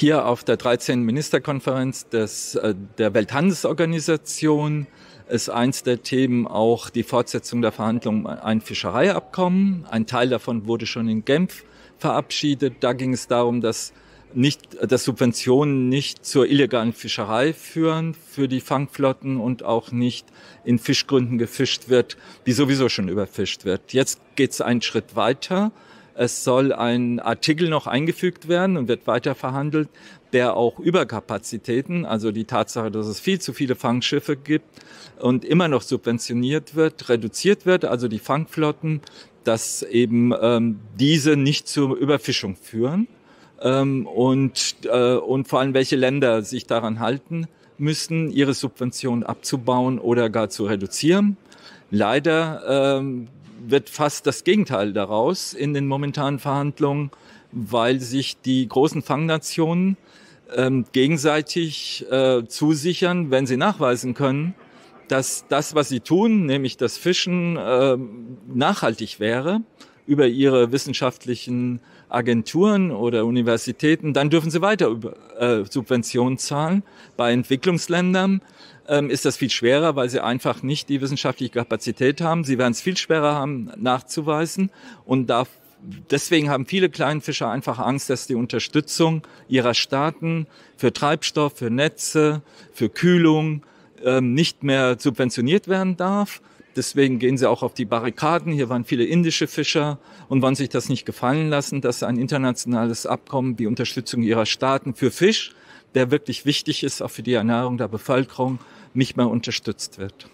hier auf der 13. Ministerkonferenz des, äh, der Welthandelsorganisation ist eins der Themen auch die Fortsetzung der Verhandlungen ein Fischereiabkommen. Ein Teil davon wurde schon in Genf verabschiedet. Da ging es darum, dass nicht, dass Subventionen nicht zur illegalen Fischerei führen für die Fangflotten und auch nicht in Fischgründen gefischt wird, die sowieso schon überfischt wird. Jetzt geht es einen Schritt weiter. Es soll ein Artikel noch eingefügt werden und wird weiter verhandelt, der auch Überkapazitäten, also die Tatsache, dass es viel zu viele Fangschiffe gibt und immer noch subventioniert wird, reduziert wird, also die Fangflotten, dass eben ähm, diese nicht zur Überfischung führen ähm, und, äh, und vor allem welche Länder sich daran halten müssen, ihre Subventionen abzubauen oder gar zu reduzieren. Leider ähm, wird fast das Gegenteil daraus in den momentanen Verhandlungen, weil sich die großen Fangnationen ähm, gegenseitig äh, zusichern, wenn sie nachweisen können, dass das, was sie tun, nämlich das Fischen, äh, nachhaltig wäre über ihre wissenschaftlichen Agenturen oder Universitäten, dann dürfen sie weiter über, äh, Subventionen zahlen. Bei Entwicklungsländern ähm, ist das viel schwerer, weil sie einfach nicht die wissenschaftliche Kapazität haben. Sie werden es viel schwerer haben, nachzuweisen und da deswegen haben viele Kleinfischer einfach Angst, dass die Unterstützung ihrer Staaten für Treibstoff, für Netze, für Kühlung ähm, nicht mehr subventioniert werden darf. Deswegen gehen sie auch auf die Barrikaden. Hier waren viele indische Fischer und wollen sich das nicht gefallen lassen, dass ein internationales Abkommen die Unterstützung ihrer Staaten für Fisch, der wirklich wichtig ist, auch für die Ernährung der Bevölkerung, nicht mehr unterstützt wird.